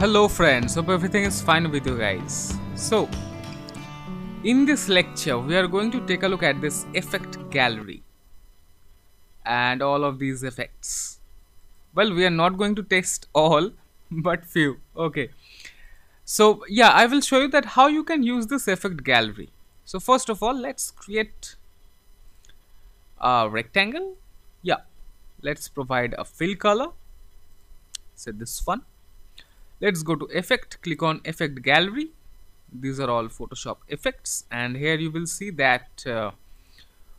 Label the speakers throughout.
Speaker 1: Hello friends, hope everything is fine with you guys. So, in this lecture, we are going to take a look at this effect gallery and all of these effects. Well, we are not going to test all, but few. Okay. So, yeah, I will show you that how you can use this effect gallery. So, first of all, let's create a rectangle. Yeah, let's provide a fill color. So, this one let's go to effect click on effect gallery these are all photoshop effects and here you will see that uh,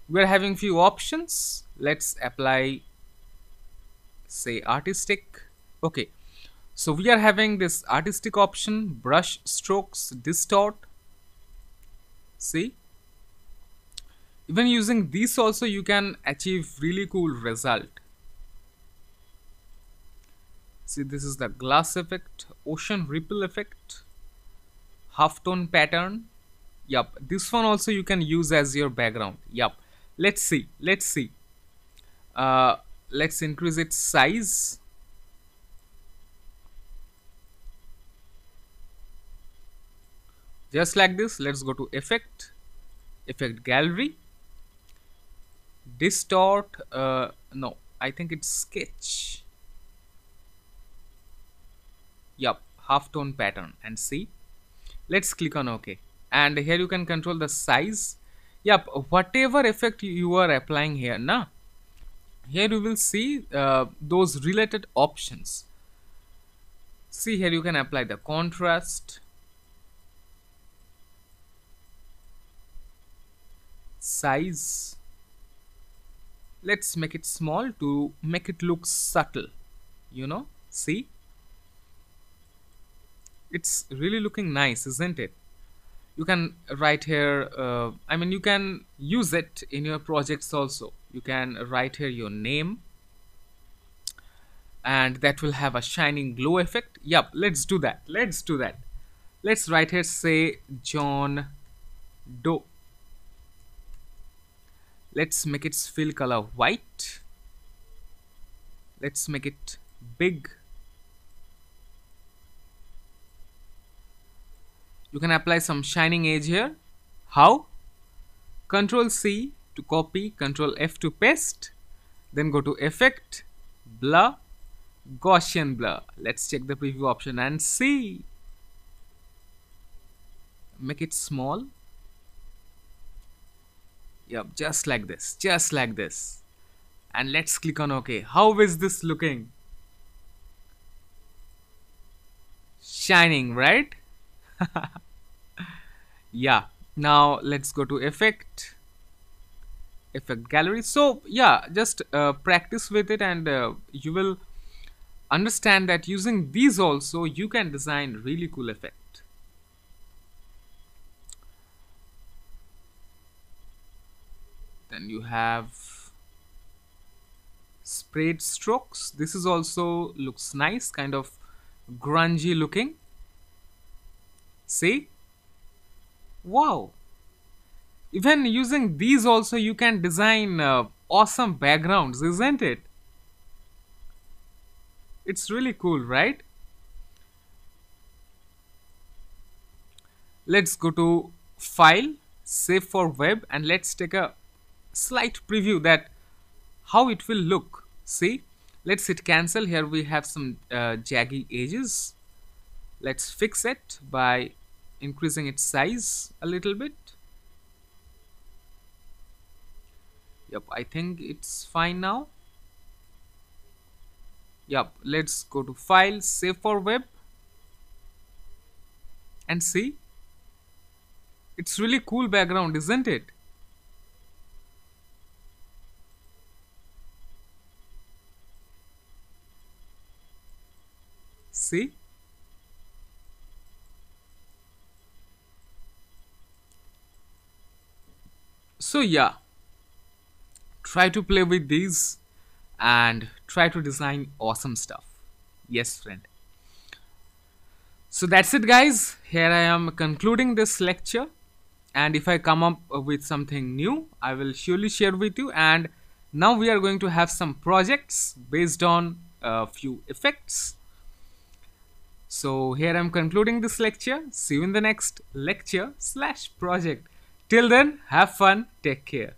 Speaker 1: we're having few options let's apply say artistic okay so we are having this artistic option brush strokes distort see even using this also you can achieve really cool result see this is the glass effect ocean ripple effect halftone pattern yep this one also you can use as your background yep let's see let's see uh, let's increase its size just like this let's go to effect effect gallery distort uh, no I think it's sketch Yep, half tone pattern and see. Let's click on OK. And here you can control the size. Yep, whatever effect you are applying here, Now, Here you will see uh, those related options. See here you can apply the contrast, size let's make it small to make it look subtle you know see it's really looking nice isn't it you can write here uh, i mean you can use it in your projects also you can write here your name and that will have a shining glow effect yep let's do that let's do that let's write here say john doe let's make its fill color white let's make it big you can apply some shining edge here how control C to copy control F to paste then go to effect blur Gaussian blur let's check the preview option and see make it small yep just like this just like this and let's click on ok how is this looking shining right yeah now let's go to effect effect gallery so yeah just uh, practice with it and uh, you will understand that using these also you can design really cool effect then you have sprayed strokes this is also looks nice kind of grungy looking See? Wow! Even using these also you can design uh, awesome backgrounds, isn't it? It's really cool, right? Let's go to File, Save for Web and let's take a slight preview that how it will look. See? Let's hit cancel. Here we have some uh, jaggy edges. Let's fix it by increasing its size a little bit yep I think it's fine now yep let's go to file save for web and see it's really cool background isn't it see so yeah try to play with these and try to design awesome stuff yes friend so that's it guys here i am concluding this lecture and if i come up with something new i will surely share with you and now we are going to have some projects based on a few effects so here i'm concluding this lecture see you in the next lecture slash project Till then, have fun, take care.